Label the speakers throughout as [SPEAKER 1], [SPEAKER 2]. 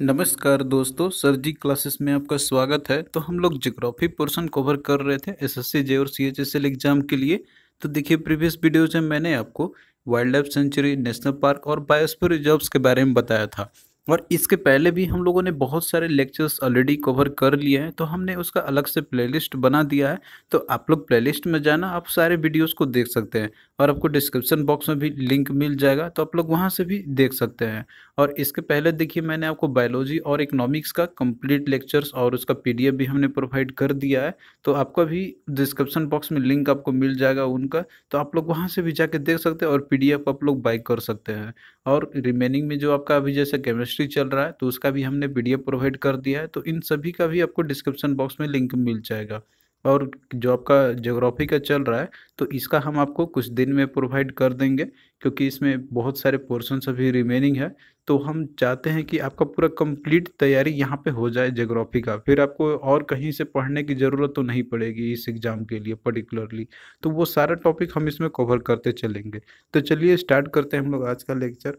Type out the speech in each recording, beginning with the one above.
[SPEAKER 1] नमस्कार दोस्तों सर जी क्लासेस में आपका स्वागत है तो हम लोग जियोग्राफी पोर्शन कवर कर रहे थे एसएससी जे और सीएचएसएल एग्जाम के लिए तो देखिए प्रीवियस वीडियोज में मैंने आपको wildlife sanctuary national park और बायोस्फीयर रिजर्व्स के बारे में बताया था और इसके पहले भी हम लोगों ने बहुत सारे लेक्चर्स ऑलरेडी कवर कर लिए हैं तो हमने उसका अलग से प्लेलिस्ट बना दिया है तो आप लोग प्लेलिस्ट में जाना आप सारे वीडियोस को देख सकते हैं और आपको डिस्क्रिप्शन बॉक्स में भी लिंक मिल जाएगा तो आप लोग वहाँ से भी देख सकते हैं और इसके पहले देखिए मैंने आपको बायोलॉजी और इकोनॉमिक्स का कंप्लीट लेक्चर्स और उसका पीडीएफ भी हमने प्रोवाइड कर दिया है तो आपका भी डिस्क्रिप्शन बॉक्स में लिंक आपको मिल जाएगा उनका तो आप लोग वहाँ से भी जाके देख सकते हैं और पी आप लोग बाई कर सकते हैं और रिमेनिंग में जो आपका अभी जैसे केमिस्ट्री चल रहा है तो उसका भी हमने पी प्रोवाइड कर दिया है तो इन सभी का भी आपको डिस्क्रिप्शन बॉक्स में लिंक मिल जाएगा और जो आपका जोग्राफी का चल रहा है तो इसका हम आपको कुछ दिन में प्रोवाइड कर देंगे क्योंकि इसमें बहुत सारे पोर्शन अभी रिमेनिंग है तो हम चाहते हैं कि आपका पूरा कंप्लीट तैयारी यहाँ पे हो जाए जोग्राफी का फिर आपको और कहीं से पढ़ने की ज़रूरत तो नहीं पड़ेगी इस एग्ज़ाम के लिए पर्टिकुलरली तो वो सारा टॉपिक हम इसमें कवर करते चलेंगे तो चलिए स्टार्ट करते हैं हम लोग आज का लेक्चर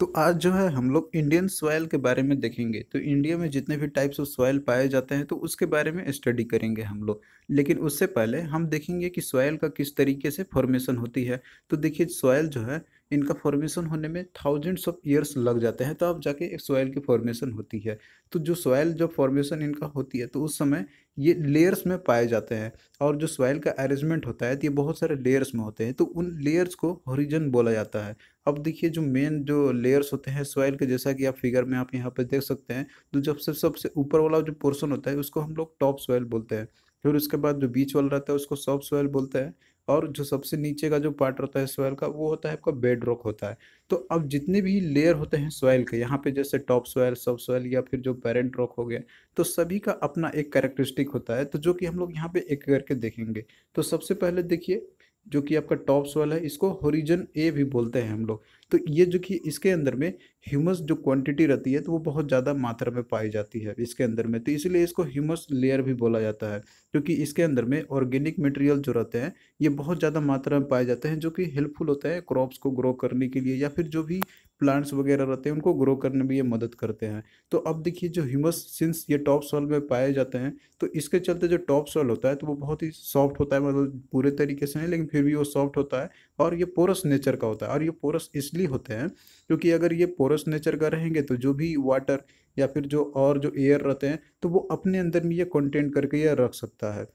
[SPEAKER 1] तो आज जो है हम लोग इंडियन सॉयल के बारे में देखेंगे तो इंडिया में जितने भी टाइप्स ऑफ सॉयल पाए जाते हैं तो उसके बारे में स्टडी करेंगे हम लोग लेकिन उससे पहले हम देखेंगे कि सॉयल का किस तरीके से फॉर्मेशन होती है तो देखिए सॉयल जो है इनका फॉर्मेशन होने में थाउजेंड्स ऑफ ईयर्स लग जाते हैं तब जाके एक सॉयल की फॉर्मेशन होती है तो जो सॉयल जब फॉर्मेशन इनका होती है तो उस समय ये लेयर्स में पाए जाते हैं और जो सॉयल का अरेंजमेंट होता है तो ये बहुत सारे लेयर्स में होते हैं तो उन लेयर्स को हॉरिजन बोला जाता है अब देखिए जो मेन जो लेयर्स होते हैं सॉयल के जैसा कि आप फिगर में आप यहाँ पर देख सकते हैं तो जब से सबसे ऊपर वाला जो पोर्सन होता है उसको हम लोग टॉप सॉयल बोलते हैं फिर उसके बाद जो बीच वाला रहता है उसको सॉफ्ट सॉयल बोलते हैं और जो सबसे नीचे का जो पार्ट रहता है सॉयल का वो होता है आपका बेड रॉक होता है तो अब जितने भी लेयर होते हैं सॉयल के यहाँ पे जैसे टॉप सॉयल सब सॉयल या फिर जो पेरेंट रॉक हो गया तो सभी का अपना एक कैरेक्टरिस्टिक होता है तो जो कि हम लोग यहाँ पे एक करके देखेंगे तो सबसे पहले देखिए जो कि आपका टॉप सॉयल है इसको होरिजन ए भी बोलते हैं हम लोग तो ये जो कि इसके अंदर में ह्यूमस जो क्वांटिटी रहती है तो वो बहुत ज़्यादा मात्रा में पाई जाती है इसके अंदर में तो इसलिए इसको ह्यूमस लेयर भी बोला जाता है क्योंकि इसके अंदर में ऑर्गेनिक मटेरियल जो रहते हैं ये बहुत ज़्यादा मात्रा में पाए जाते हैं जो कि हेल्पफुल होते हैं क्रॉप्स को ग्रो करने के लिए या फिर जो भी प्लांट्स वगैरह रहते हैं उनको ग्रो करने में ये मदद करते हैं तो अब देखिए जो ह्यूमस सिंस ये टॉप सॉल में पाए जाते हैं तो इसके चलते जो टॉप सॉल होता है तो वो बहुत ही सॉफ्ट होता है मतलब पूरे तरीके से नहीं लेकिन फिर भी वो सॉफ्ट होता है और ये पोरस नेचर का होता है और ये पोरस इसलिए होते हैं क्योंकि अगर ये पोरस नेचर का रहेंगे तो जो भी वाटर या फिर जो और जो एयर रहते हैं तो वो अपने अंदर में ये कंटेंट करके ये रख सकता है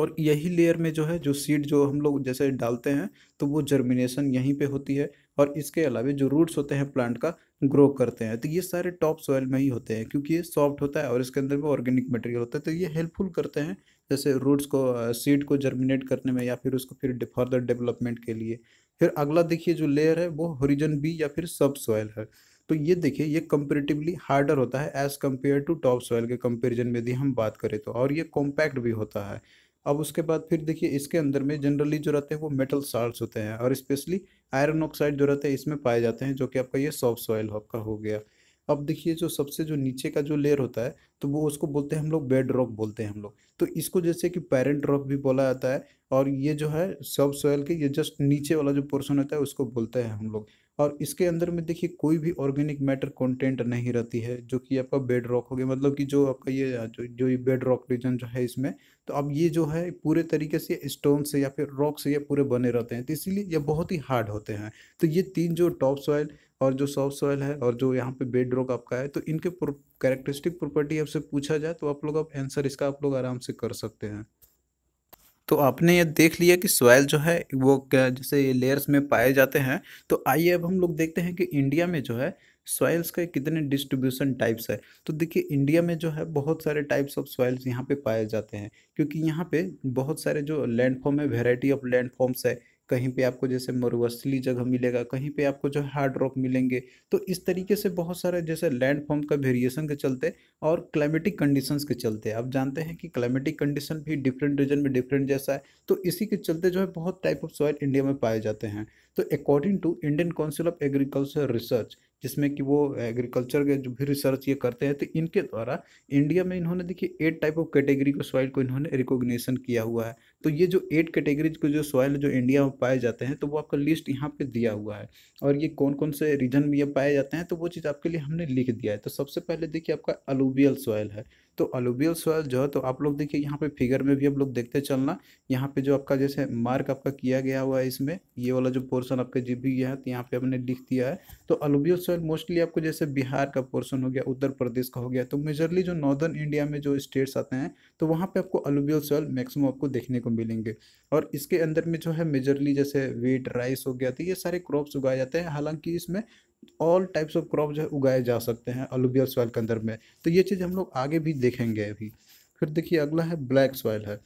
[SPEAKER 1] और यही लेयर में जो है जो सीड जो हम लोग जैसे डालते हैं तो वो जर्मिनेशन यहीं पे होती है और इसके अलावा जो रूट्स होते हैं प्लांट का ग्रो करते हैं तो ये सारे टॉप सॉइल में ही होते हैं क्योंकि ये सॉफ्ट होता है और इसके अंदर में ऑर्गेनिक मटेरियल होता है तो ये हेल्पफुल करते हैं जैसे रूट्स को सीड को जर्मिनेट करने में या फिर उसको फिर फर्दर डेवलपमेंट के लिए फिर अगला देखिए जो लेयर है वो होरिजन बी या फिर सब सॉइल है तो ये देखिए ये कंपेरेटिवली हार्डर होता है as compare to top soil के कंपेरिजन में यदि हम बात करें तो और ये कॉम्पैक्ट भी होता है अब उसके बाद फिर देखिए इसके अंदर में जनरली जो रहते हैं वो मेटल साल्ट होते हैं और स्पेशली आयरन ऑक्साइड जो रहते हैं इसमें पाए जाते हैं जो कि आपका ये सॉफ्ट सॉइल आपका हो गया अब देखिए जो सबसे जो नीचे का जो लेयर होता है तो वो उसको बोलते हैं हम लोग बेड रॉक बोलते हैं हम लोग तो इसको जैसे कि पैरेंट रॉक भी बोला जाता है और ये जो है सब सॉयल के ये जस्ट नीचे वाला जो पोर्शन होता है उसको बोलते हैं हम लोग और इसके अंदर में देखिए कोई भी ऑर्गेनिक मैटर कंटेंट नहीं रहती है जो कि आपका बेड रॉक हो गया मतलब कि जो आपका ये जो जो ये बेड रॉक रीजन जो है इसमें तो अब ये जो है पूरे तरीके से स्टोन से या फिर रॉक से ये पूरे बने रहते हैं तो इसीलिए ये बहुत ही हार्ड होते हैं तो ये तीन जो टॉप सॉयल और जो सॉफ्ट सॉइल है और जो यहाँ पे बेड रॉक आपका है तो इनके कैरेक्टरिस्टिक प्रॉपर्टी आपसे पूछा जाए तो आप लोग आप आंसर इसका आप लोग आराम से कर सकते हैं तो आपने ये देख लिया कि सॉयल जो है वो जैसे ये लेयर्स में पाए जाते हैं तो आइए अब हम लोग देखते हैं कि इंडिया में जो है सॉइल्स का कितने डिस्ट्रीब्यूशन टाइप्स है तो देखिए इंडिया में जो है बहुत सारे टाइप्स ऑफ सॉइल्स यहाँ पे पाए जाते हैं क्योंकि यहाँ पे बहुत सारे जो लैंड फॉर्म है वेराइटी ऑफ लैंड फॉर्म्स है कहीं पे आपको जैसे मरुस्थली जगह मिलेगा कहीं पे आपको जो है हार्ड रॉक मिलेंगे तो इस तरीके से बहुत सारे जैसे लैंड फॉर्म का वेरिएशन के चलते और क्लाइमेटिक कंडीशंस के चलते आप जानते हैं कि क्लाइमेटिक कंडीशन भी डिफरेंट रीजन में डिफरेंट जैसा है तो इसी के चलते जो है बहुत टाइप ऑफ सॉइल इंडिया में पाए जाते हैं तो according to Indian Council of Agriculture Research जिसमें कि वो एग्रीकल्चर के जो भी रिसर्च ये करते हैं तो इनके द्वारा इंडिया में इन्होंने देखिए एट टाइप ऑफ कैटेगरी को सॉइल को इन्होंने रिकॉग्निशन किया हुआ है तो ये जो एट कैटेगरीज को जो सॉइल जो इंडिया में पाए जाते हैं तो वो आपका लिस्ट यहाँ पे दिया हुआ है और ये कौन कौन से रीजन में ये पाए जाते हैं तो वो चीज़ आपके लिए हमने लिख दिया है तो सबसे पहले देखिए आपका अलूबियल सॉइल है तो अलूबियल सॉयल जो है तो आप लोग देखिए यहाँ पे फिगर में भी आप लोग देखते चलना यहाँ पे जो आपका जैसे मार्क आपका किया गया हुआ है इसमें ये वाला जो पोर्शन आपके जी भी है तो यहाँ पे हमने लिख दिया है तो अलूबियल सॉयल मोस्टली आपको जैसे बिहार का पोर्सन हो गया उत्तर प्रदेश का हो गया तो मेजरली जो नॉर्दर्न इंडिया में जो स्टेट्स आते हैं तो वहाँ पर आपको अलूबियल सॉयल मैक्सिमम आपको देखने को मिलेंगे और इसके अंदर में जो है मेजरली जैसे वीट राइस हो गया तो ये सारे क्रॉप्स उगाए जाते हैं हालांकि इसमें ऑल टाइप्स ऑफ क्रॉप जो है उगाए जा सकते हैं अलूबियल सॉयल के अंदर में तो ये चीज़ हम लोग आगे भी देख देखेंगे अभी फिर देखिए अगला है ब्लैक सॉयल है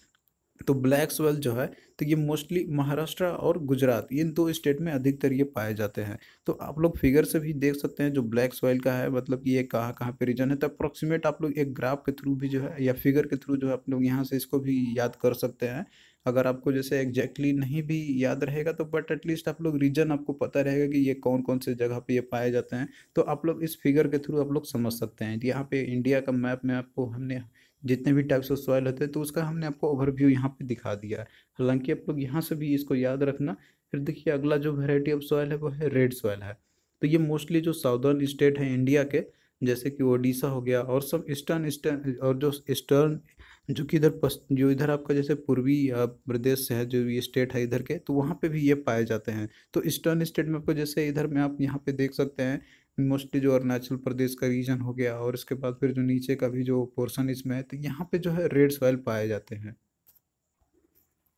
[SPEAKER 1] तो ब्लैक सॉयल जो है तो ये मोस्टली महाराष्ट्र और गुजरात इन दो स्टेट में अधिकतर ये पाए जाते हैं तो आप लोग फिगर से भी देख सकते हैं जो ब्लैक सॉइल का है मतलब कि ये कहाँ कहाँ पे रीजन है तो अप्रोक्सीमेट आप लोग एक ग्राफ के थ्रू भी जो है या फिगर के थ्रू जो है आप लोग यहाँ से इसको भी याद कर सकते हैं अगर आपको जैसे एग्जैक्टली exactly नहीं भी याद रहेगा तो बट एटलीस्ट आप लोग रीजन आपको पता रहेगा कि ये कौन कौन से जगह पे ये पाए जाते हैं तो आप लोग इस फिगर के थ्रू आप लोग समझ सकते हैं यहाँ पे इंडिया का मैप में आपको हमने जितने भी टाइप्स ऑफ सॉयल होते हैं तो उसका हमने आपको ओवरव्यू यहाँ पे दिखा दिया है हालांकि आप लोग यहाँ से भी इसको याद रखना फिर देखिए अगला जो वेराइटी ऑफ सॉइल है वो है रेड सॉइल है तो ये मोस्टली जो साउदर्न स्टेट है इंडिया के जैसे कि ओडिशा हो गया और सब ईस्टर्न ईस्टर्न और जो ईस्टर्न जो कि इधर जो इधर आपका जैसे पूर्वी प्रदेश है जो ये स्टेट है इधर के तो वहाँ पे भी ये पाए जाते हैं तो ईस्टर्न स्टेट में आपको जैसे इधर में आप यहाँ पे देख सकते हैं मोस्टली जो अरुणाचल प्रदेश का रीजन हो गया और इसके बाद फिर जो नीचे का भी जो पोर्सन इसमें है तो यहाँ पे जो है रेड सॉयल पाए जाते हैं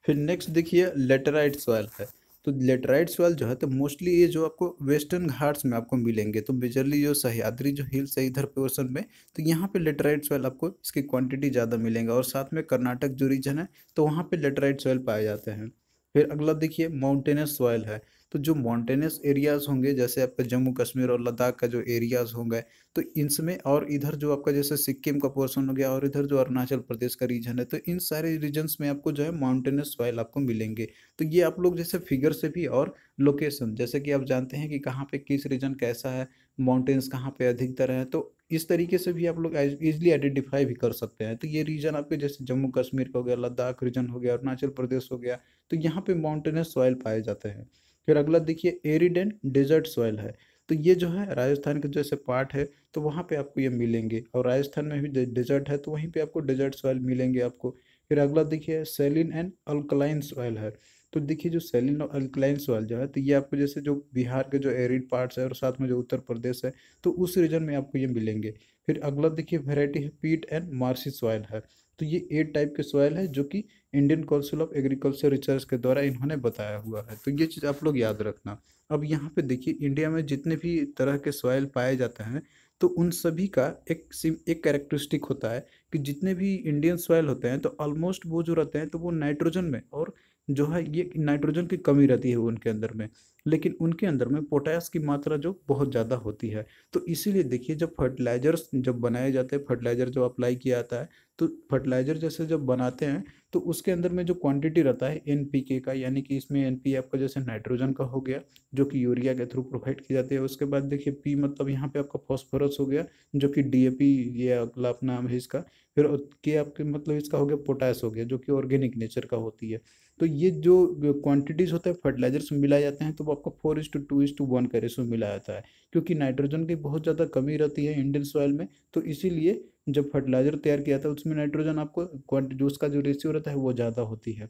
[SPEAKER 1] फिर नेक्स्ट देखिए लेटराइट सॉयल है तो लेटराइट सोयल जो है तो मोस्टली ये जो आपको वेस्टर्न घाट्स में आपको मिलेंगे तो मेजरली जो सहयाद्री जो हिल्स है इधर पोर्सन में तो यहाँ पे लेटराइट सोयल आपको इसकी क्वांटिटी ज़्यादा मिलेंगे और साथ में कर्नाटक जो रीजन है तो वहाँ पे लेटराइट सॉइल पाए जाते हैं फिर अगला देखिए माउंटेनस सॉयल है तो जो माउंटेनस एरियाज़ होंगे जैसे आपका जम्मू कश्मीर और लद्दाख का जो एरियाज़ होंगे तो इनमें और इधर जो आपका जैसे सिक्किम का पोर्सन हो गया और इधर जो अरुणाचल प्रदेश का रीजन है तो इन सारे रीजन्स में आपको जो है माउंटेनस सॉइल आपको मिलेंगे तो ये आप लोग जैसे फिगर से भी और लोकेशन जैसे कि आप जानते हैं कि कहाँ पे किस रीजन कैसा है माउंटेन्स कहाँ पे अधिकतर है तो इस तरीके से भी आप लोग इजिली आइडेंटिफाई भी कर सकते हैं तो ये रीजन आपके जैसे जम्मू कश्मीर का हो गया लद्दाख रीजन हो गया अरुणाचल प्रदेश हो गया तो यहाँ पे माउंटेनस सॉइल पाए जाते हैं फिर अगला देखिए एरिड एंड डेजर्ट सॉयल है तो ये जो है राजस्थान के जैसे पार्ट है तो वहाँ पे आपको ये मिलेंगे और राजस्थान में भी डेजर्ट है तो वहीं पे आपको डेजर्ट सॉयल मिलेंगे आपको फिर अगला देखिए सेलिन एंड अल्कलाइन सॉयल है तो देखिए जो सेलिन और अल्कलाइन सॉयल जो है तो ये आपको जैसे जो बिहार के जो एरिड पार्ट्स है और साथ में जो उत्तर प्रदेश है तो उस रीजन में आपको ये मिलेंगे फिर अगला देखिए वेराइटी है पीट एंड मार्सी सॉयल है तो ये एट टाइप के सॉयल है जो कि Indian Council of Agriculture Research के द्वारा इन्होंने बताया हुआ है तो ये चीज़ आप लोग याद रखना अब यहाँ पे देखिए इंडिया में जितने भी तरह के सॉयल पाए जाते हैं तो उन सभी का एक सिम एक कैरेक्टरिस्टिक होता है कि जितने भी इंडियन सॉयल होते हैं तो ऑलमोस्ट वो जो रहते हैं तो वो नाइट्रोजन में और जो है ये नाइट्रोजन की कमी रहती है उनके अंदर में लेकिन उनके अंदर में पोटास की मात्रा जो बहुत ज़्यादा होती है तो इसीलिए देखिए जब फर्टिलाइजर्स जब बनाए जाते हैं फर्टिलाइज़र जब अप्लाई किया जाता है तो फर्टिलाइज़र जैसे जब बनाते हैं तो उसके अंदर में जो क्वांटिटी रहता है एन का यानी कि इसमें एन पी आपका जैसे नाइट्रोजन का हो गया जो कि यूरिया के थ्रू प्रोवाइड की जाती है उसके बाद देखिए पी मतलब यहाँ पे आपका फॉस्फोरस हो गया जो कि पी ये अगला अपना है इसका फिर के आपके मतलब इसका हो गया पोटास हो गया जो कि ऑर्गेनिक नेचर का होती है तो ये जो क्वांटिटीज़ होते हैं फर्टिलाइजर्स मिलाए जाते हैं तो आपका four is to two is to one का रेशो मिला जाता है क्योंकि नाइट्रोजन की बहुत ज़्यादा कमी रहती है इंडियन सॉइल में तो इसीलिए जब फर्टिलाइजर तैयार किया था उसमें नाइट्रोजन आपको जो उसका जो रेशियो रहता है वो ज़्यादा होती है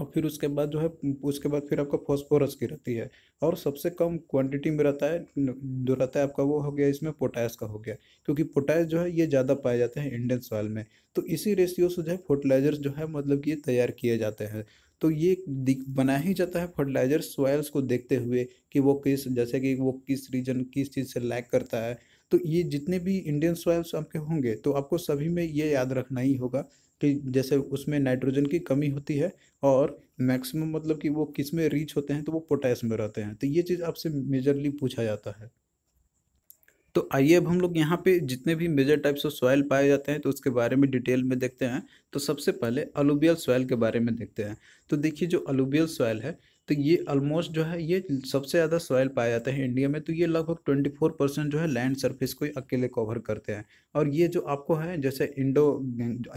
[SPEAKER 1] और फिर उसके बाद जो है उसके बाद फिर आपका फॉस्फोरस की रहती है और सबसे कम क्वांटिटी में रहता है जो रहता है आपका वो हो गया इसमें पोटैस का हो गया क्योंकि पोटैस जो है ये ज़्यादा पाए जाते हैं इंडियन सॉइल में तो इसी रेशियो से जो है फर्टिलाइजर्स जो है मतलब कि तैयार किए जाते हैं तो ये बना ही जाता है फर्टिलाइजर सॉयल्स को देखते हुए कि वो किस जैसे कि वो किस रीजन किस चीज़ से लैक करता है तो ये जितने भी इंडियन सॉयल्स आपके होंगे तो आपको सभी में ये याद रखना ही होगा कि जैसे उसमें नाइट्रोजन की कमी होती है और मैक्सिमम मतलब कि वो किस में रीच होते हैं तो वो पोटास में रहते हैं तो ये चीज़ आपसे मेजरली पूछा जाता है तो आइए अब हम लोग यहाँ पे जितने भी मेजर टाइप्स ऑफ सॉयल पाए जाते हैं तो उसके बारे में डिटेल में देखते हैं तो सबसे पहले अलूबियल सॉयल के बारे में देखते हैं तो देखिए जो अलूबियल सॉयल है तो ये ऑलमोस्ट जो है ये सबसे ज़्यादा सॉयल पाया जाता है इंडिया में तो ये लगभग ट्वेंटी फोर परसेंट जो है लैंड सरफेस को अकेले कवर करते हैं और ये जो आपको है जैसे इंडो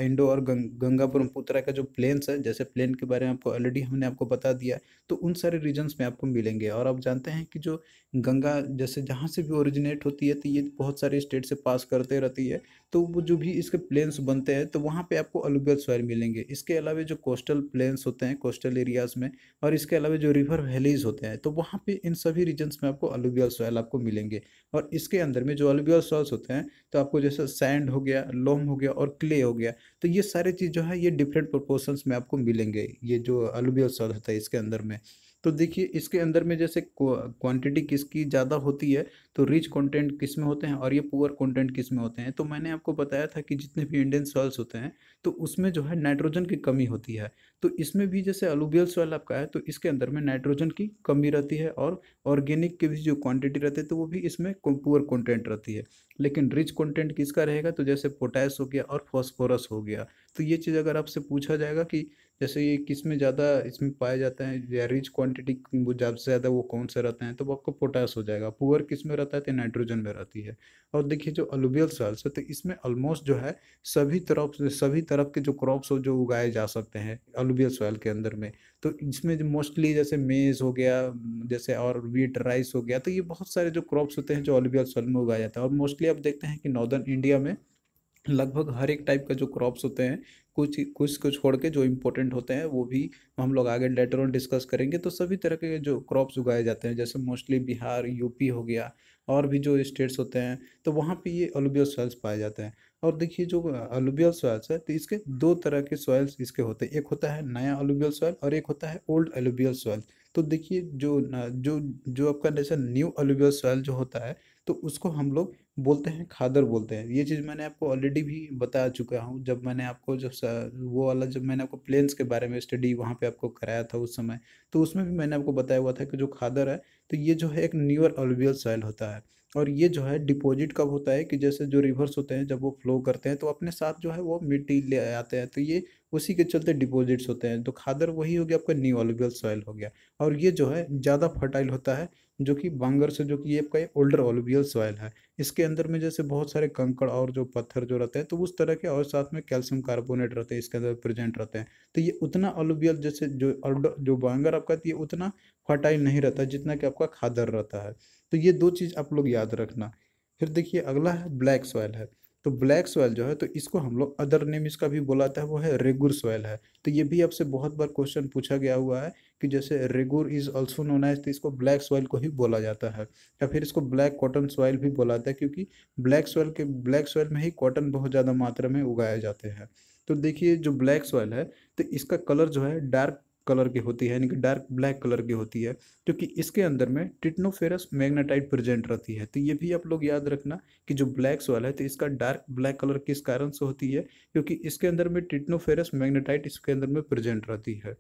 [SPEAKER 1] इंडो और गंग, गंगा ब्रह्मपुत्रा का जो प्लेन्स है जैसे प्लेन के बारे में आपको ऑलरेडी हमने आपको बता दिया तो उन सारे रीजन्स में आपको मिलेंगे और आप जानते हैं कि जो गंगा जैसे जहाँ से भी ओरिजिनेट होती है तो ये बहुत सारे स्टेट से पास करते रहती है तो वो जो भी इसके प्लेन्स बनते हैं तो वहाँ पे आपको अलूवियल सॉइल मिलेंगे इसके अलावा जो कोस्टल प्लेन्स होते हैं कोस्टल एरियाज़ में और इसके अलावा जो रिवर वैलीज होते हैं तो वहाँ पे इन सभी रीजन्स में आपको अलूवियल सॉइल आपको मिलेंगे और इसके अंदर में जो अलूवियल सॉइल्स होते हैं तो आपको जैसे सैंड हो गया लोम हो गया और क्ले हो गया तो ये सारे चीज़ जो है ये डिफरेंट प्रपोर्सन्स में आपको मिलेंगे ये जो अलूवियल सॉइल होता है इसके अंदर में तो देखिए इसके अंदर में जैसे क्वांटिटी किसकी ज़्यादा होती है तो रिच कंटेंट किस में होते हैं और ये पुअर कंटेंट किस में होते हैं तो मैंने आपको बताया था कि जितने भी इंडियन सॉइल्स होते हैं तो उसमें जो है नाइट्रोजन की कमी होती है तो इसमें भी जैसे अलूबियल सॉइल आपका है तो इसके अंदर में नाइट्रोजन की कमी रहती है और ऑर्गेनिक की भी जो क्वान्टिटी रहती है तो वो भी इसमें पुअर कॉन्टेंट रहती है लेकिन रिच कॉन्टेंट किसका रहेगा तो जैसे पोटैस हो गया और फॉस्फोरस हो गया तो ये चीज़ अगर आपसे पूछा जाएगा कि जैसे ये किस में ज़्यादा इसमें पाया जाता है या रिच क्वान्टिटी ज़्यादा से ज़्यादा वो कौन से रहते हैं तो वो आपको पोटास हो जाएगा पुअर किस में रहता है तो नाइट्रोजन में रहती है और देखिए जो अलुबियल साल्स है तो इसमें ऑलमोस्ट जो है सभी तरफ सभी तरफ के जो क्रॉप्स हो जो उगाए जा सकते हैं अलुबियल सॉयल के अंदर में तो इसमें जो मोस्टली जैसे मेज़ हो गया जैसे और वीट राइस हो गया तो ये बहुत सारे जो क्रॉप्स होते हैं जो अलुबियल सॉयल में उगाया जाता है और मोस्टली आप देखते हैं कि नॉर्दर्न इंडिया में लगभग हर एक टाइप का जो क्रॉप्स होते हैं कुछ कुछ कुछ छोड़ के जो इम्पोर्टेंट होते हैं वो भी हम लोग आगे लेटर ऑन डिस्कस करेंगे तो सभी तरह के जो क्रॉप्स उगाए जाते हैं जैसे मोस्टली बिहार यूपी हो गया और भी जो स्टेट्स होते हैं तो वहाँ पे ये अलूबियल सॉइल्स पाए जाते हैं और देखिए जो अलूबियल सॉइल्स है तो इसके दो तरह के सॉइल्स इसके होते हैं एक होता है नया अलूबियल सॉइल और एक होता है ओल्ड अलूबियल सॉइल तो देखिए जो जो जो आपका जैसे न्यू अलूबियल सॉइल जो होता है तो उसको हम लोग बोलते हैं खादर बोलते हैं ये चीज़ मैंने आपको ऑलरेडी भी बता चुका हूँ जब मैंने आपको जब वो वाला जब मैंने आपको प्लेन्स के बारे में स्टडी वहाँ पे आपको कराया था उस समय तो उसमें भी मैंने आपको बताया हुआ था कि जो खादर है तो ये जो है एक न्यूअर अलवियल सॉइल होता है और ये जो है डिपॉजिट कब होता है कि जैसे जो रिवर्स होते हैं जब वो फ्लो करते हैं तो अपने साथ जो है वो मिट्टी ले आते हैं तो ये उसी के चलते डिपॉजिट्स होते हैं तो खादर वही हो गया आपका न्यू अलवियल सॉइल हो गया और ये जो है ज़्यादा फर्टाइल होता है जो कि बांगर से जो कि ये आपका ओल्डर ओलिवियल सॉयल है इसके अंदर में जैसे बहुत सारे कंकड़ और जो पत्थर जो रहते हैं तो उस तरह के और साथ में कैल्शियम कार्बोनेट रहते हैं इसके अंदर प्रेजेंट रहते हैं तो ये उतना ओलिवियल जैसे जो जो बांगर आपका तो ये उतना फर्टाइल नहीं रहता जितना कि आपका खादर रहता है तो ये दो चीज़ आप लोग याद रखना फिर देखिए अगला है ब्लैक सॉयल है तो ब्लैक सॉयल जो है तो इसको हम लोग अदर नेम इसका भी बोलाता है वो है रेगुर सॉयल है तो ये भी आपसे बहुत बार क्वेश्चन पूछा गया हुआ है कि जैसे Regur is also known as तो इसको ब्लैक सॉयल को ही बोला जाता है या फिर इसको ब्लैक कॉटन सॉयल भी बोलाता है क्योंकि ब्लैक सॉयल के ब्लैक सॉयल में ही कॉटन बहुत ज़्यादा मात्रा में उगाए जाते हैं तो देखिए जो ब्लैक सॉयल है तो इसका कलर जो है डार्क कलर की होती है यानी कि डार्क ब्लैक कलर की होती है क्योंकि इसके अंदर में टिटनोफेरस मैग्नेटाइट प्रेजेंट रहती है तो ये भी आप लोग याद रखना कि जो ब्लैक वाला है तो इसका डार्क ब्लैक कलर किस कारण से होती है क्योंकि इसके अंदर में टिटनोफेरस मैग्नेटाइट इसके अंदर में प्रेजेंट रहती है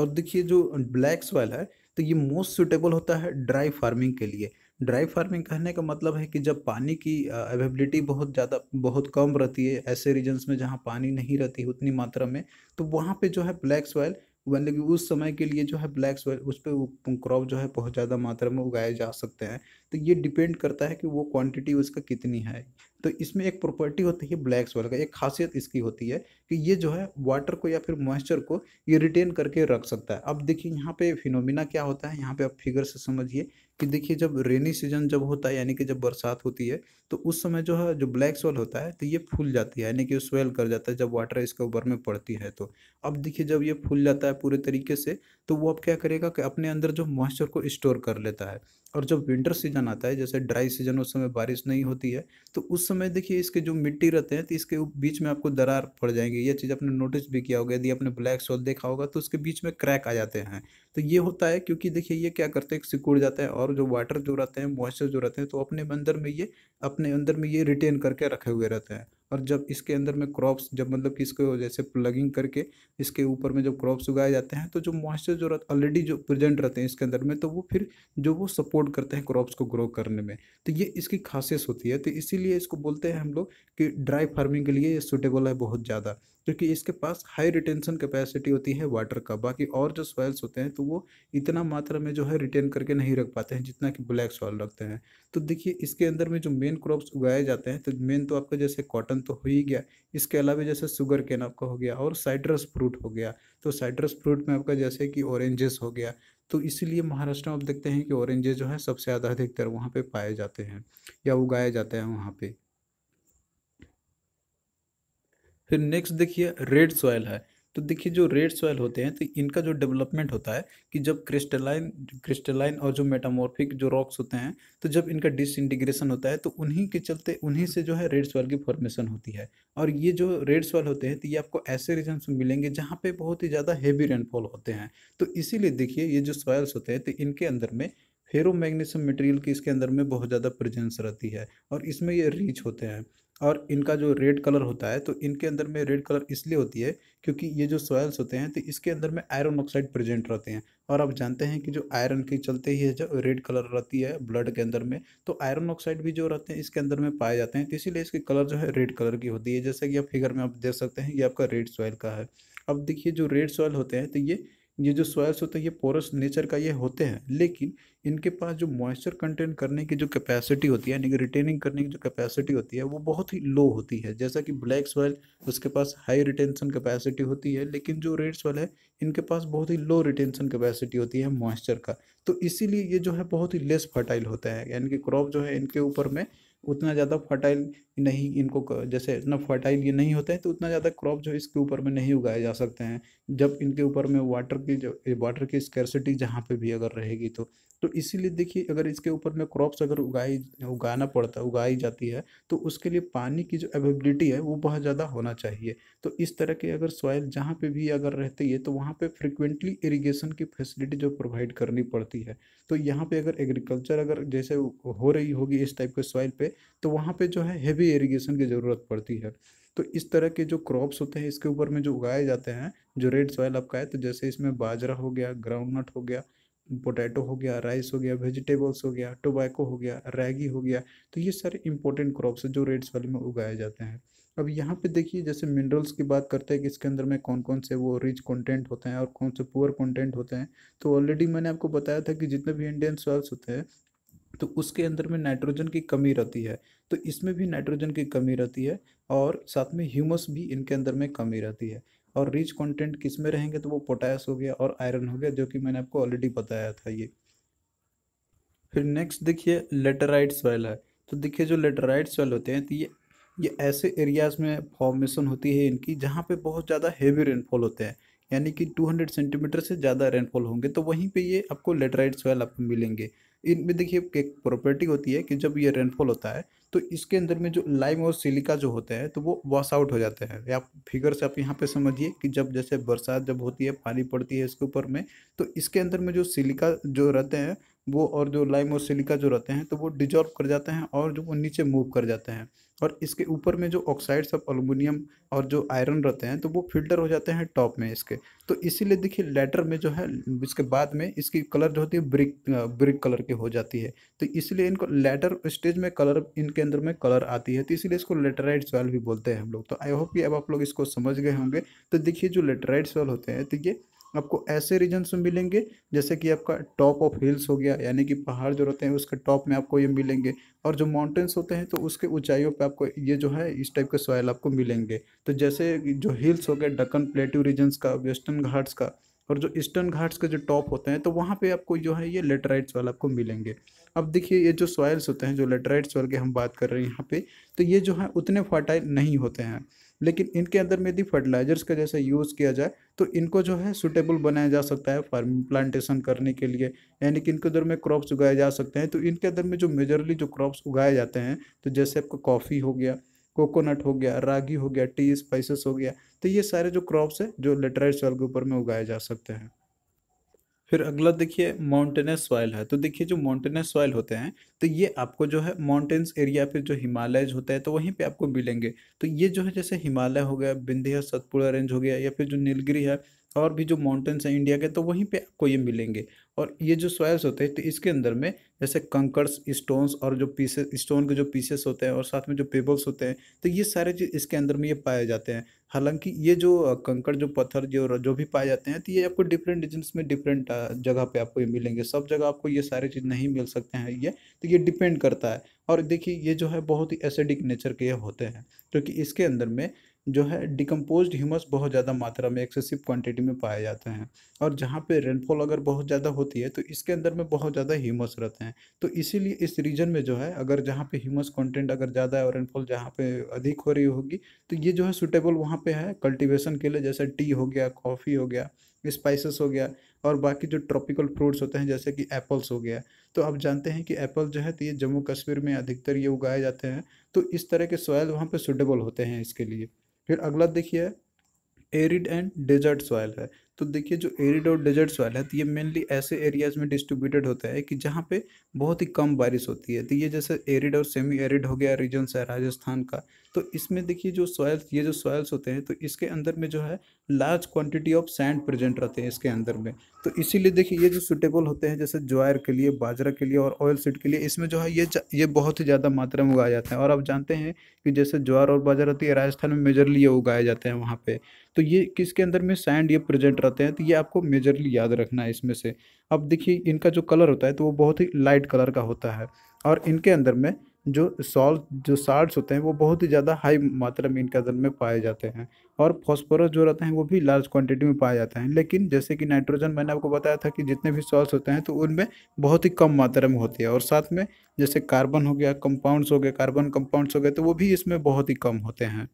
[SPEAKER 1] और देखिए जो ब्लैक वाला है तो ये मोस्ट सुटेबल होता है ड्राई फार्मिंग के लिए ड्राई फार्मिंग कहने का मतलब है कि जब पानी की अवेबिलिटी बहुत ज़्यादा बहुत कम रहती है ऐसे रीजन्स में जहाँ पानी नहीं रहती उतनी मात्रा में तो वहाँ पे जो है ब्लैक सॉइल मतलब कि उस समय के लिए जो है ब्लैक सॉइल उस पर क्रॉप जो है बहुत ज़्यादा मात्रा में उगाए जा सकते हैं तो ये डिपेंड करता है कि वो क्वांटिटी उसका कितनी है तो इसमें एक प्रॉपर्टी होती है ब्लैक सोयल का एक खासियत इसकी होती है कि ये जो है वाटर को या फिर मॉइस्चर को ये रिटेन करके रख सकता है अब देखिए यहाँ पे फिनोमिना क्या होता है यहाँ पे आप फिगर से समझिए कि देखिए जब रेनी सीजन जब होता है यानी कि जब बरसात होती है तो उस समय जो है जो ब्लैक सोयल होता है तो ये फूल जाती है यानी कि स्वेल कर जाता है जब वाटर इसके ऊपर में पड़ती है तो अब देखिए जब ये फूल जाता है पूरे तरीके से तो वो अब क्या करेगा कि अपने अंदर जो मॉइस्चर को स्टोर कर लेता है और जब विंटर सीजन आता है जैसे ड्राई सीजन उस समय बारिश नहीं होती है तो उस समय समय देखिए इसके जो मिट्टी रहते हैं तो इसके बीच में आपको दरार पड़ जाएंगे ये चीज़ आपने नोटिस भी किया होगा यदि आपने ब्लैक सोल देखा होगा तो उसके बीच में क्रैक आ जाते हैं तो ये होता है क्योंकि देखिए ये क्या करते हैं सिकुड़ जाते हैं और जो वाटर जो रहते हैं मॉइस्चर जो रहते हैं तो अपने अंदर में ये अपने अंदर में ये रिटेन करके रखे हुए रहते हैं और जब इसके अंदर में क्रॉप्स जब मतलब कि इसको जैसे प्लगिंग करके इसके ऊपर में जब क्रॉप्स उगाए जाते हैं तो जो मॉइस्चर जो ऑलरेडी जो प्रेजेंट रहते हैं इसके अंदर में तो वो फिर जो वो सपोर्ट करते हैं क्रॉप्स को ग्रो करने में तो ये इसकी खासियत होती है तो इसीलिए इसको बोलते हैं हम लोग कि ड्राई फार्मिंग के लिए ये सुटेबल है बहुत ज़्यादा क्योंकि इसके पास हाई रिटेंशन कैपेसिटी होती है वाटर का बाकी और जो सॉयल्स होते हैं तो वो इतना मात्रा में जो है रिटेन करके नहीं रख पाते हैं जितना कि ब्लैक सॉयल रखते हैं तो देखिए इसके अंदर में जो मेन क्रॉप्स उगाए जाते हैं तो मेन तो आपका जैसे कॉटन तो हो ही गया इसके अलावा जैसे शुगर केन आपका हो गया और साइट्रस फ्रूट हो गया तो साइट्रस फ्रूट में आपका जैसे कि ऑरेंजेस हो गया तो इसीलिए महाराष्ट्र में आप देखते हैं कि ऑरेंजेस जो है सबसे ज़्यादा अधिकतर वहाँ पर पाए जाते हैं या उगाए जाते हैं वहाँ पर फिर नेक्स्ट देखिए रेड सॉयल है तो देखिए जो रेड सॉयल होते हैं तो इनका जो डेवलपमेंट होता है कि जब क्रिस्टलाइन क्रिस्टलाइन और जो मेटामॉर्फिक जो रॉक्स होते हैं तो जब इनका डिसइंटीग्रेशन होता है तो उन्हीं के चलते उन्हीं से जो है रेड सॉयल की फॉर्मेशन होती है और ये जो रेड सॉयल होते हैं तो ये आपको ऐसे रीजन में मिलेंगे जहाँ पर बहुत ही ज़्यादा हैवी रेनफॉल होते हैं तो इसीलिए देखिए ये जो सॉयल्स होते हैं तो इनके अंदर में फेरो मैग्नीशियम मटेरियल की इसके अंदर में बहुत ज़्यादा प्रेजेंस रहती है और इसमें ये रिच होते हैं और इनका जो रेड कलर होता है तो इनके अंदर में रेड कलर इसलिए होती है क्योंकि ये जो सॉयल्स होते हैं तो इसके अंदर में आयरन ऑक्साइड प्रेजेंट रहते हैं और आप जानते हैं कि जो आयरन के चलते ही जो रेड कलर रहती है ब्लड के अंदर में तो आयरन ऑक्साइड भी जो रहते हैं इसके अंदर में पाए जाते हैं तो इसीलिए इसके कलर जो है रेड कलर की होती है जैसे कि आप फिगर में आप देख सकते हैं ये आपका रेड सॉयल का है अब देखिए जो रेड सॉयल होते हैं तो ये ये जो सॉयल्स होते हैं ये पोरस नेचर का ये होते हैं लेकिन इनके पास जो मॉइस्चर कंटेंट करने की जो कैपेसिटी होती है यानी कि रिटेनिंग करने की जो कैपेसिटी होती है वो बहुत ही लो होती है जैसा कि ब्लैक सॉयल उसके पास हाई रिटेंशन कैपेसिटी होती है लेकिन जो रेड सॉयल है इनके पास बहुत ही लो रिटेंशन कैपेसिटी होती है मॉइस्चर का तो इसीलिए ये जो है बहुत ही लेस फर्टाइल होता है यानी कि क्रॉप जो है इनके ऊपर में उतना ज़्यादा फर्टाइल नहीं इनको जैसे इतना फर्टाइल ये नहीं होते हैं तो उतना ज़्यादा क्रॉप जो इसके ऊपर में नहीं उगाए जा सकते हैं जब इनके ऊपर में वाटर की जो वाटर की स्कैरसिटी जहाँ पे भी अगर रहेगी तो तो इसीलिए देखिए अगर इसके ऊपर में क्रॉप्स अगर उगाई उगाना पड़ता है उगाई जाती है तो उसके लिए पानी की जो अवेबिलिटी है वो बहुत ज़्यादा होना चाहिए तो इस तरह के अगर सॉइल जहाँ पे भी अगर रहती है तो वहाँ पे फ्रिक्वेंटली इरिगेशन की फैसिलिटी जो प्रोवाइड करनी पड़ती है तो यहाँ पे अगर एग्रीकल्चर अगर जैसे हो रही होगी इस टाइप के सॉइल पे तो वहाँ पे जो है हेवी इरीगेशन की ज़रूरत पड़ती है तो इस तरह के जो क्रॉप्स होते हैं इसके ऊपर में जो उगाए जाते हैं जो रेड सॉइल आपका है तो जैसे इसमें बाजरा हो गया ग्राउंड नट हो गया पोटैटो हो गया राइस हो गया वेजिटेबल्स हो गया टोबैको हो गया रैगी हो गया तो ये सारे इंपॉर्टेंट क्रॉप्स हैं जो रेड्स वैली में उगाए जाते हैं अब यहाँ पे देखिए जैसे मिनरल्स की बात करते हैं कि इसके अंदर में कौन कौन से वो रिच कंटेंट होते हैं और कौन से पुअर कंटेंट होते हैं तो ऑलरेडी मैंने आपको बताया था कि जितने भी इंडियन सॉइल्स होते हैं तो उसके अंदर में नाइट्रोजन की कमी रहती है तो इसमें भी नाइट्रोजन की कमी रहती है और साथ में ह्यूमस भी इनके अंदर में कमी रहती है और रिच कंटेंट किस में रहेंगे तो वो पोटास हो गया और आयरन हो गया जो कि मैंने आपको ऑलरेडी बताया था ये फिर नेक्स्ट देखिए लेटराइट सॉइल है तो देखिए जो लेटराइट सॉइल होते हैं तो ये ये ऐसे एरियाज़ में फॉर्मेशन होती है इनकी जहाँ पे बहुत ज़्यादा हेवी रेनफॉल होते हैं यानी कि 200 सेंटीमीटर से ज़्यादा रेनफॉल होंगे तो वहीं पे ये आपको लेटराइट सॉइल आपको मिलेंगे इनमें देखिए एक प्रॉपर्टी होती है कि जब ये रेनफॉल होता है तो इसके अंदर में जो लाइम और सिलिका जो होते हैं तो वो वॉश आउट हो जाते हैं या फिगर से आप यहाँ पे समझिए कि जब जैसे बरसात जब होती है पानी पड़ती है इसके ऊपर में तो इसके अंदर में जो सिलिका जो रहते हैं वो और जो लाइम और सिलिका जो रहते हैं तो वो डिजॉल्व कर जाते हैं और जो वो नीचे मूव कर जाते हैं और इसके ऊपर में जो ऑक्साइड्स ऑफ अलूमिनियम और जो आयरन रहते हैं तो वो फिल्टर हो जाते हैं टॉप में इसके तो इसीलिए देखिए लेटर में जो है इसके बाद में इसकी कलर जो होती है ब्रिक ब्रिक कलर की हो जाती है तो इसलिए इनको लेटर स्टेज में कलर इनके अंदर में कलर आती है तो इसीलिए इसको लेटराइड सॉयल भी बोलते हैं हम लोग तो आई होप कि अब आप लोग इसको समझ गए होंगे तो देखिए जो लेटराइड सॉयल होते हैं तो ये आपको ऐसे रीजन्स में मिलेंगे जैसे कि आपका टॉप ऑफ हिल्स हो गया यानी कि पहाड़ जो रहते हैं उसके टॉप में आपको ये मिलेंगे और जो माउंटेन्स होते हैं तो उसके ऊंचाइयों पे आपको ये जो है इस टाइप के सॉयल आपको मिलेंगे तो जैसे जो हिल्स हो गए डक्कन प्लेट्यू रीजन्स का वेस्टर्न घाट्स का और जो ईस्टर्न घाट्स के जो टॉप होते हैं तो वहाँ पे आपको जो है ये लेटराइट्स वाले आपको मिलेंगे अब देखिए ये जो सॉयल्स होते हैं जो लेटराइट्स वाले हम बात कर रहे हैं यहाँ पे तो ये जो है उतने फर्टाइल नहीं होते हैं लेकिन इनके अंदर में यदि फर्टिलाइजर्स का जैसे यूज़ किया जाए तो इनको जो है सुटेबल बनाया जा सकता है फार्म प्लांटेशन करने के लिए यानी कि इनके अंदर में क्रॉप्स उगाए जा सकते हैं तो इनके अंदर में जो मेजरली जो क्रॉप्स उगाए जाते हैं तो जैसे आपका कॉफ़ी हो गया कोकोनट हो गया रागी हो गया टी स्पाइसेस हो गया तो ये सारे जो क्रॉप्स हैं जो लेटराइट सॉइल के ऊपर में उगाए जा सकते हैं फिर अगला देखिए माउंटेनस सॉयल है तो देखिए जो माउंटेनस सॉयल होते हैं तो ये आपको जो है माउंटेन्स एरिया पे जो हिमालयज होते हैं तो वहीं पे आपको मिलेंगे तो ये जो है जैसे हिमालय हो गया बिंदिया सतपुड़ा रेंज हो गया या फिर जो नीलगिरी है और भी जो माउंटेन्स हैं इंडिया के तो वहीं पर आपको ये मिलेंगे और ये जो सॉयल्स होते हैं तो इसके अंदर में जैसे कंकर्स स्टोन्स और जो पीसेस स्टोन के जो पीसेस होते हैं और साथ में जो पेबल्स होते हैं तो ये सारे चीज़ इसके अंदर में ये पाए जाते हैं हालांकि ये जो कंकड़ जो पत्थर जो जो भी पाए जाते हैं तो ये आपको डिफरेंट रीजन्स में डिफरेंट जगह पे आपको ये मिलेंगे सब जगह आपको ये सारे चीज़ नहीं मिल सकते हैं ये तो ये डिपेंड करता है और देखिए ये जो है बहुत ही एसिडिक नेचर के ये होते हैं क्योंकि तो इसके अंदर में जो है डिकम्पोज ह्यूमस बहुत ज़्यादा मात्रा में एक्सेसिव क्वांटिटी में पाए जाते हैं और जहाँ पे रेनफॉल अगर बहुत ज़्यादा होती है तो इसके अंदर में बहुत ज़्यादा ह्यूमस रहते हैं तो इसीलिए इस रीजन में जो है अगर जहाँ पे ह्यूमस कंटेंट अगर ज़्यादा है और रेनफॉल जहाँ पे अधिक हो रही होगी तो ये जो है सुटेबल वहाँ पर है कल्टिवेशन के लिए जैसे टी हो गया कॉफ़ी हो गया स्पाइसेस हो गया और बाकी जो ट्रॉपिकल फ्रूट्स होते हैं जैसे कि एप्पल्स हो गया तो आप जानते हैं कि एप्पल जो है तो ये जम्मू कश्मीर में अधिकतर ये उगाए जाते हैं तो इस तरह के सॉयल वहाँ पर सुटेबल होते हैं इसके लिए फिर अगला देखिए एरिड एंड डेजर्ट सॉयल है तो देखिए जो एरिड और डेजर्ट सॉयल है तो ये मेनली ऐसे एरियाज में डिस्ट्रीब्यूटेड होता है कि जहाँ पे बहुत ही कम बारिश होती है तो ये जैसे एरिड और सेमी एरिड हो गया रीजन्स है राजस्थान का तो इसमें देखिए जो सॉयल्स ये जो सॉयल्स होते हैं तो इसके अंदर में जो है large quantity of sand present रहते हैं इसके अंदर में तो इसीलिए देखिए ये जो सुटेबल होते हैं जैसे ज्वार के लिए बाजरा के लिए और ऑयल सीड के लिए इसमें जो है ये ये बहुत ही ज़्यादा मात्रा में उगाए जाते हैं और आप जानते हैं कि जैसे ज्वार और बाजरा होती तो है राजस्थान में मेजरली ये उगाए जाते हैं वहाँ पर तो ये किसके अंदर में सैंड ये प्रेजेंट रहते हैं तो ये आपको मेजरली याद रखना है इसमें से अब देखिए इनका जो कलर होता है तो वो बहुत ही लाइट कलर का होता है और इनके अंदर में जो सॉल्ट जो साल्ट्स होते हैं वो बहुत ही ज़्यादा हाई मात्रा में इनका अंदर में पाए जाते हैं और फॉस्फोरस जो रहते हैं वो भी लार्ज क्वांटिटी में पाए जाते हैं लेकिन जैसे कि नाइट्रोजन मैंने आपको बताया था कि जितने भी सॉल्ट्स होते हैं तो उनमें बहुत ही कम मात्रा में होती है और साथ में जैसे कार्बन हो गया कंपाउंड्स हो गए कार्बन कंपाउंड्स हो गए तो वो भी इसमें बहुत ही कम होते हैं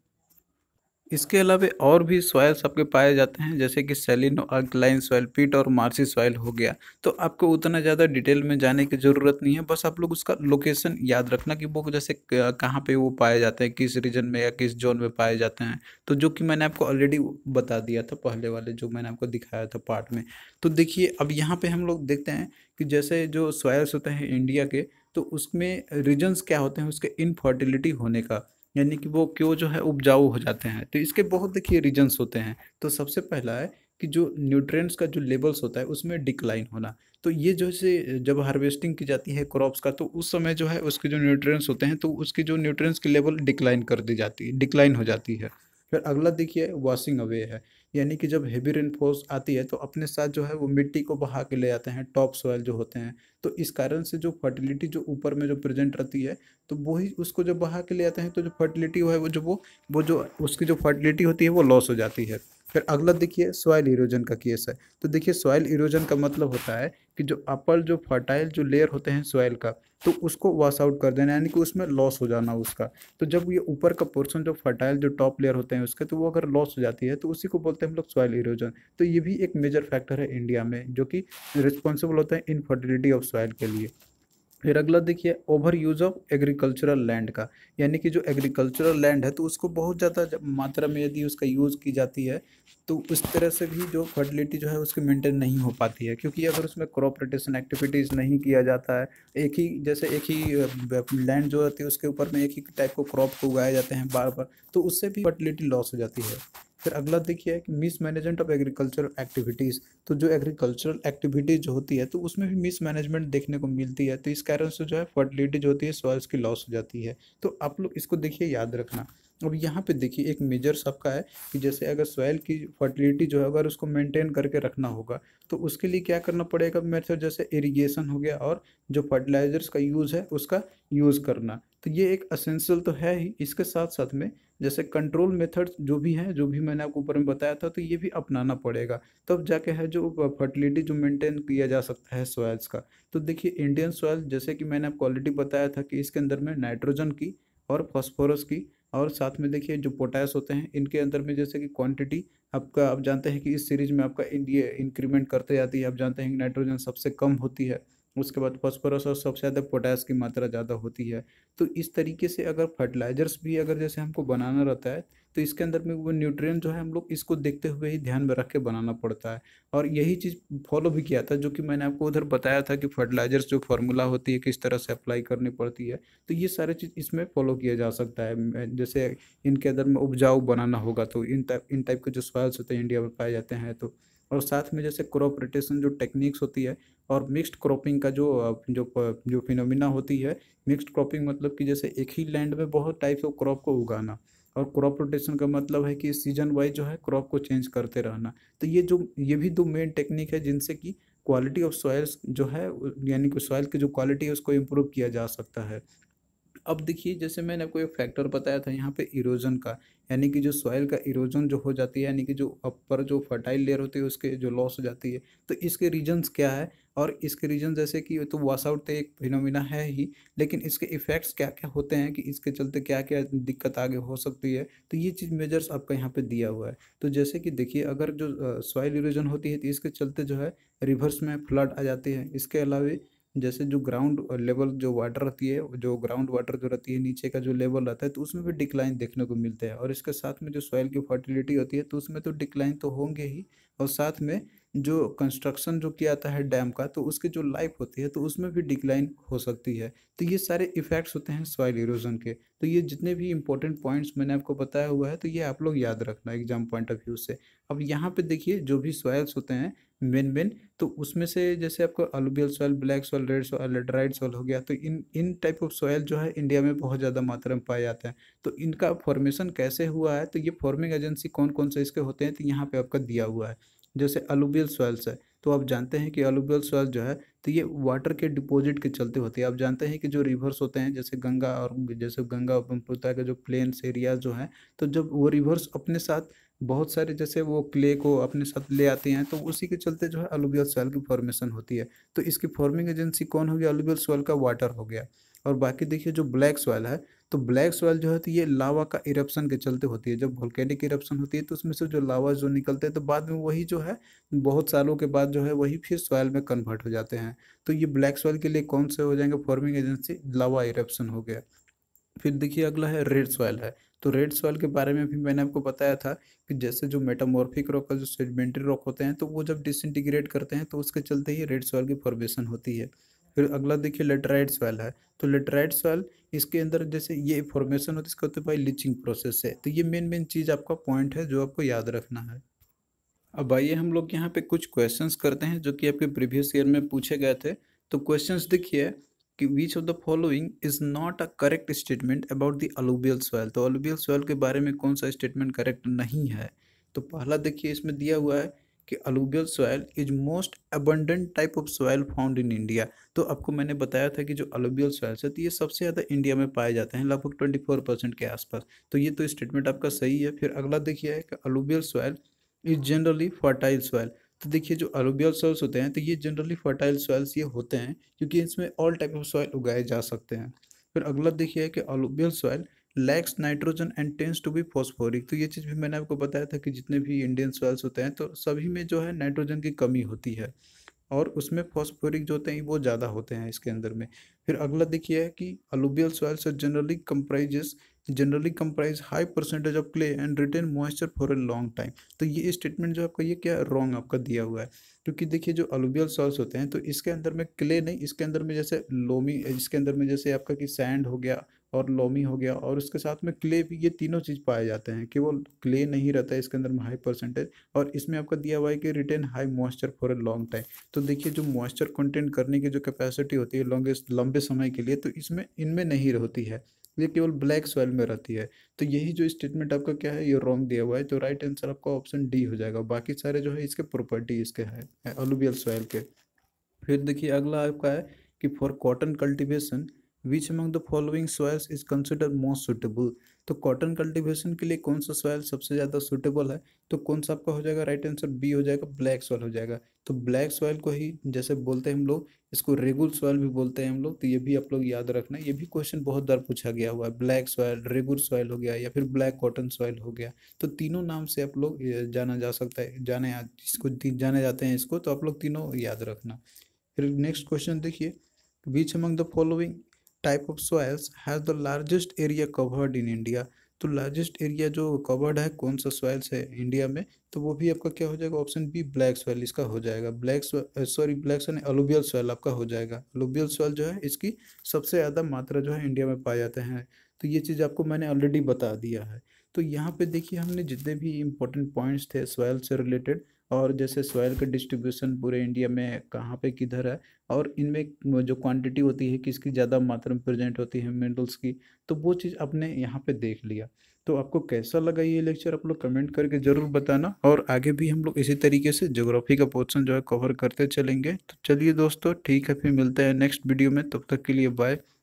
[SPEAKER 1] इसके अलावा और भी सॉयल्स आपके पाए जाते हैं जैसे कि सेलिनो अल्कलाइन सॉइल पीट और मार्सी सॉयल हो गया तो आपको उतना ज़्यादा डिटेल में जाने की ज़रूरत नहीं है बस आप लोग उसका लोकेशन याद रखना कि वो जैसे कहाँ पे वो पाए जाते हैं किस रीजन में या किस जोन में पाए जाते हैं तो जो कि मैंने आपको ऑलरेडी बता दिया था पहले वाले जो मैंने आपको दिखाया था पार्ट में तो देखिए अब यहाँ पर हम लोग देखते हैं कि जैसे जो सॉयल्स होते हैं इंडिया के तो उसमें रीजन्स क्या होते हैं उसके इनफर्टिलिटी होने का यानी कि वो क्यों जो है उपजाऊ हो जाते हैं तो इसके बहुत देखिए रीजन्स होते हैं तो सबसे पहला है कि जो न्यूट्रिएंट्स का जो लेवल्स होता है उसमें डिक्लाइन होना तो ये जो है जब हार्वेस्टिंग की जाती है क्रॉप्स का तो उस समय जो है उसके जो न्यूट्रिएंट्स होते हैं तो उसके जो न्यूट्रिएंट्स की लेवल डिक्लाइन कर दी जाती है डिक्लाइन हो जाती है फिर अगला देखिए वॉशिंग अवे है यानी कि जब हेवी रेनफॉल्स आती है तो अपने साथ जो है वो मिट्टी को बहा के ले जाते हैं टॉप सॉयल जो होते हैं तो इस कारण से जो फर्टिलिटी जो ऊपर में जो प्रेजेंट रहती है तो वो ही उसको जब बहा के ले जाते हैं तो जो फर्टिलिटी है वो जो वो वो जो उसकी जो फर्टिलिटी होती है वो लॉस हो जाती है फिर अगला देखिए सॉइल इरोजन का केस है तो देखिए सॉइल इरोजन का मतलब होता है कि जो अपर जो फर्टाइल जो लेयर होते हैं सॉइल का तो उसको वॉश आउट कर देना यानी कि उसमें लॉस हो जाना उसका तो जब ये ऊपर का पोर्शन जो फर्टाइल जो टॉप लेयर होते हैं उसके तो वो अगर लॉस हो जाती है तो उसी को बोलते हैं हम लोग सॉइल इरोजन तो ये भी एक मेजर फैक्टर है इंडिया में जो कि रिस्पॉन्सिबल होता है इनफर्टिलिटी ऑफ सॉइल के लिए फिर अगला देखिए over use of agricultural land का यानी कि जो एग्रीकल्चरल लैंड है तो उसको बहुत ज़्यादा मात्रा में यदि उसका यूज़ की जाती है तो उस तरह से भी जो फर्टिलिटी जो है उसकी मेंटेन नहीं हो पाती है क्योंकि अगर उसमें क्रॉप रोटेशन एक्टिविटीज़ नहीं किया जाता है एक ही जैसे एक ही लैंड जो होती है उसके ऊपर में एक ही टाइप को क्रॉप को उगाए जाते हैं बार बार तो उससे भी फर्टिलिटी लॉस हो जाती है फिर अगला देखिए कि mismanagement of agricultural activities तो जो एग्रीकल्चरल एक्टिविटीज़ होती है तो उसमें भी मिस मैनेजमेंट देखने को मिलती है तो इस कारण से जो है फर्टिलिटी जो होती है सॉइल्स की लॉस हो जाती है तो आप लोग इसको देखिए याद रखना अब यहाँ पे देखिए एक मेजर सबका है कि जैसे अगर सॉइल की फर्टिलिटी जो है अगर उसको मेंटेन करके रखना होगा तो उसके लिए क्या करना पड़ेगा मेरे जैसे इरिगेशन हो गया और जो फर्टिलाइजर्स का यूज़ है उसका यूज़ करना तो ये एक असेंशियल तो है ही इसके साथ साथ में जैसे कंट्रोल मेथड्स जो भी हैं जो भी मैंने आपको ऊपर में बताया था तो ये भी अपनाना पड़ेगा तब जाके है जो फर्टिलिटी जो मेंटेन किया जा सकता है सॉयल्स का तो देखिए इंडियन सॉयल जैसे कि मैंने आपको ऑलरेडी बताया था कि इसके अंदर में नाइट्रोजन की और फॉस्फोरस की और साथ में देखिए जो पोटैस होते हैं इनके अंदर में जैसे कि क्वांटिटी आपका आप जानते हैं कि इस सीरीज में आपका इंडिया इंक्रीमेंट करते जाती है आप जानते हैं कि नाइट्रोजन सबसे कम होती है उसके बाद फॉस्फोरस और सबसे ज़्यादा पोटास की मात्रा ज़्यादा होती है तो इस तरीके से अगर फर्टिलाइजर्स भी अगर जैसे हमको बनाना रहता है तो इसके अंदर में वो न्यूट्रिय जो है हम लोग इसको देखते हुए ही ध्यान में रख के बनाना पड़ता है और यही चीज़ फॉलो भी किया था जो कि मैंने आपको उधर बताया था कि फर्टिलाइजर्स जो फार्मूला होती है किस तरह से अप्लाई करनी पड़ती है तो ये सारे चीज़ इसमें फॉलो किया जा सकता है जैसे इनके अंदर में उपजाऊ बनाना होगा तो इन टाइप इन टाइप के जो सॉयल्स होते हैं इंडिया में पाए जाते हैं तो और साथ में जैसे क्रॉप रोटेशन जो टेक्निक्स होती है और मिक्स्ड क्रॉपिंग का जो जो जो फिनोमिना होती है मिक्स्ड क्रॉपिंग मतलब कि जैसे एक ही लैंड में बहुत टाइप्स ऑफ क्रॉप को उगाना और क्रॉप रोटेशन का मतलब है कि सीजन वाइज जो है क्रॉप को चेंज करते रहना तो ये जो ये भी दो मेन टेक्निक है जिनसे कि क्वालिटी ऑफ सॉइल्स जो है यानी कि सॉयल की जो क्वालिटी है उसको इम्प्रूव किया जा सकता है अब देखिए जैसे मैंने आपको एक फैक्टर बताया था यहाँ पे इरोजन का यानी कि जो सॉइल का इरोजन जो हो जाती है यानी कि जो अपर जो फर्टाइल लेयर होती है उसके जो लॉस हो जाती है तो इसके रीजन्स क्या है और इसके रीजन जैसे कि तो वॉश आउट तो एक फिनोमिना है ही लेकिन इसके इफ़ेक्ट्स क्या क्या होते हैं कि इसके चलते क्या क्या दिक्कत आगे हो सकती है तो ये चीज़ मेजर्स आपका यहाँ पे दिया हुआ है तो जैसे कि देखिए अगर जो सॉइल इरोजन होती है तो इसके चलते जो है रिवर्स में फ्लड आ जाती है इसके अलावा जैसे जो ग्राउंड लेवल जो वाटर रहती है जो ग्राउंड वाटर जो रहती है नीचे का जो लेवल रहता है तो उसमें भी डिक्लाइन देखने को मिलता है और इसके साथ में जो सॉइल की फर्टिलिटी होती है तो उसमें तो डिक्लाइन तो होंगे ही और साथ में जो कंस्ट्रक्शन जो किया जाता है डैम का तो उसकी जो लाइफ होती है तो उसमें भी डिक्लाइन हो सकती है तो ये सारे इफेक्ट्स होते हैं सॉइल इरोजन के तो ये जितने भी इंपॉर्टेंट पॉइंट्स मैंने आपको बताया हुआ है तो ये आप लोग याद रखना एग्जाम पॉइंट ऑफ व्यू से अब यहाँ पे देखिए जो भी सॉइल्स होते हैं मेन मेन तो उसमें से जैसे आपको अलुबियल soil black soil red soil laterite soil हो गया तो इन इन टाइप ऑफ सॉयल जो है इंडिया में बहुत ज़्यादा मात्रा में पाए जाते हैं तो इनका फॉर्मेशन कैसे हुआ है तो ये फॉर्मिंग एजेंसी कौन कौन से इसके होते हैं तो यहाँ पर आपका दिया हुआ है जैसे अलुबियल सॉयल्स है तो आप जानते हैं कि अलुबियल सॉयल जो है तो ये वाटर के डिपॉजिट के चलते होती है आप जानते हैं कि जो रिवर्स होते हैं जैसे गंगा और जैसे गंगा और ब्रह्मपुत्र के जो प्लेन्स एरियाज जो हैं तो जब वो रिवर्स अपने साथ बहुत सारे जैसे वो क्ले को अपने साथ ले आते हैं तो उसी के चलते जो है अलोबियल सॉइल की फॉर्मेशन होती है तो इसकी फॉर्मिंग एजेंसी कौन हो गया अलूवियल सॉइल का वाटर हो गया और बाकी देखिए जो ब्लैक सॉइल है तो ब्लैक सॉइल जो है तो ये लावा का इरप्शन के चलते होती है जब वोल्केनिक इरप्शन होती है तो उसमें से जो लावा जो निकलते हैं तो बाद में वही जो है बहुत सालों के बाद जो है वही फिर सॉइल में कन्वर्ट हो जाते हैं तो ये ब्लैक सॉइल के लिए कौन से हो जाएंगे फॉर्मिंग एजेंसी लावा इरप्शन हो गया फिर देखिए अगला है रेड सॉइल है तो रेड सॉइल के बारे में भी मैंने आपको बताया था कि जैसे जो मेटामॉर्फिक रॉक का जो सेजमेंट्री रॉक होते हैं तो वो जब डिसइंटीग्रेट करते हैं तो उसके चलते ही रेड सॉइल की फॉर्मेशन होती है फिर अगला देखिए लेटराइड सॉइल है तो लेटराइड सॉइल इसके अंदर जैसे ये फॉर्मेशन होती है इसका तो भाई लीचिंग प्रोसेस है तो ये मेन मेन चीज़ आपका पॉइंट है जो आपको याद रखना है अब आइए हम लोग यहाँ पे कुछ क्वेश्चंस करते हैं जो कि आपके प्रीवियस ईयर में पूछे गए थे तो क्वेश्चंस देखिए which of the following is not a correct statement about the अलूबियल soil तो अलूबियल soil के बारे में कौन सा स्टेटमेंट करेक्ट नहीं है तो पहला देखिए इसमें दिया हुआ है कि अलूबियल soil is most abundant type of soil found in India तो आपको मैंने बताया था कि जो अलूबियल सॉयल्स है तो ये सबसे ज़्यादा इंडिया में पाए जाते हैं लगभग ट्वेंटी फोर परसेंट के आसपास तो ये तो स्टेटमेंट आपका सही है फिर अगला देखिए कि अलूबियल soil is generally fertile soil तो देखिए जो अलोबियल सॉइल्स होते हैं तो ये जनरली फर्टाइल सॉइल्स ये होते हैं क्योंकि इसमें ऑल टाइप ऑफ सॉइल उगाए जा सकते हैं फिर अगला देखिए कि अलोबियल soil lacks nitrogen and tends to be phosphoric तो ये चीज़ भी मैंने आपको बताया था कि जितने भी इंडियन सॉइल्स होते हैं तो सभी में जो है नाइट्रोजन की कमी होती है और उसमें फॉस्फोरिक जो होते हैं वो ज़्यादा होते हैं इसके अंदर में फिर अगला देखिए कि अलोबियल soils generally comprises generally comprise high percentage of clay and retain moisture for a long time तो ये स्टेटमेंट जो आपका ये क्या रॉन्ग आपका दिया हुआ है क्योंकि देखिए जो अलूबियल सॉल्स होते हैं तो इसके अंदर में क्ले नहीं इसके अंदर में जैसे लोमी इसके अंदर में जैसे आपका कि सैंड हो गया और लोमी हो गया और उसके साथ में क्ले भी ये तीनों चीज़ पाए जाते हैं केवल क्ले नहीं रहता है इसके अंदर में हाई परसेंटेज और इसमें आपका दिया हुआ है कि retain high moisture for a long time तो देखिए जो मॉइस्चर कंटेंट करने की जो कैपेसिटी होती है लॉन्गेस्ट लंबे समय के लिए तो इसमें इनमें नहीं होती है ये केवल ब्लैक सॉइल में रहती है तो यही जो स्टेटमेंट आपका क्या है ये रॉन्ग दिया हुआ है तो राइट आंसर आपका ऑप्शन डी हो जाएगा बाकी सारे जो है इसके प्रॉपर्टी इसके हैं अलूबियल सॉइल के फिर देखिए अगला आपका है कि for cotton cultivation which among the following soils is consider most suitable तो कॉटन कल्टीवेशन के लिए कौन सा सॉयल सबसे ज़्यादा सूटेबल है तो कौन सा आपका हो जाएगा राइट आंसर बी हो जाएगा ब्लैक सॉयल हो जाएगा तो ब्लैक सॉयल को ही जैसे बोलते हैं हम लोग इसको रेगुल सॉयल भी बोलते हैं हम लोग तो ये भी आप लोग याद रखना ये भी क्वेश्चन बहुत बार पूछा गया हुआ है ब्लैक सॉयल रेगुल सॉयल हो गया या फिर ब्लैक कॉटन सॉयल हो गया तो तीनों नाम से आप लोग जाना जा सकता है जाने इसको जाने जाते हैं इसको तो आप लोग तीनों याद रखना फिर नेक्स्ट क्वेश्चन देखिए which among the following type of soils has the largest area covered in India तो लार्जेस्ट एरिया जो कवर्ड है कौन सा सॉइल्स है इंडिया में तो वो भी आपका क्या हो जाएगा ऑप्शन बी ब्लैक सॉइल इसका हो जाएगा ब्लैक सॉरी ब्लैक सॉइल अलूबियल सॉयल आपका हो जाएगा अलूबियल सॉयल जो है इसकी सबसे ज़्यादा मात्रा जो है इंडिया में पाए जाते हैं तो ये चीज़ आपको मैंने ऑलरेडी बता दिया है तो यहाँ पे देखिए हमने जितने भी इम्पोर्टेंट पॉइंट्स थे सॉयल से रिलेटेड और जैसे सॉयल का डिस्ट्रीब्यूशन पूरे इंडिया में कहाँ पे किधर है और इनमें जो क्वांटिटी होती है किसकी ज़्यादा मात्रा में प्रेजेंट होती है मिनरल्स की तो वो चीज़ आपने यहाँ पे देख लिया तो आपको कैसा लगा ये लेक्चर आप लोग कमेंट करके ज़रूर बताना और आगे भी हम लोग इसी तरीके से जोग्राफी का पोर्सन जो है कवर करते चलेंगे तो चलिए दोस्तों ठीक है फिर मिलते हैं नेक्स्ट वीडियो में तब तक के लिए बाय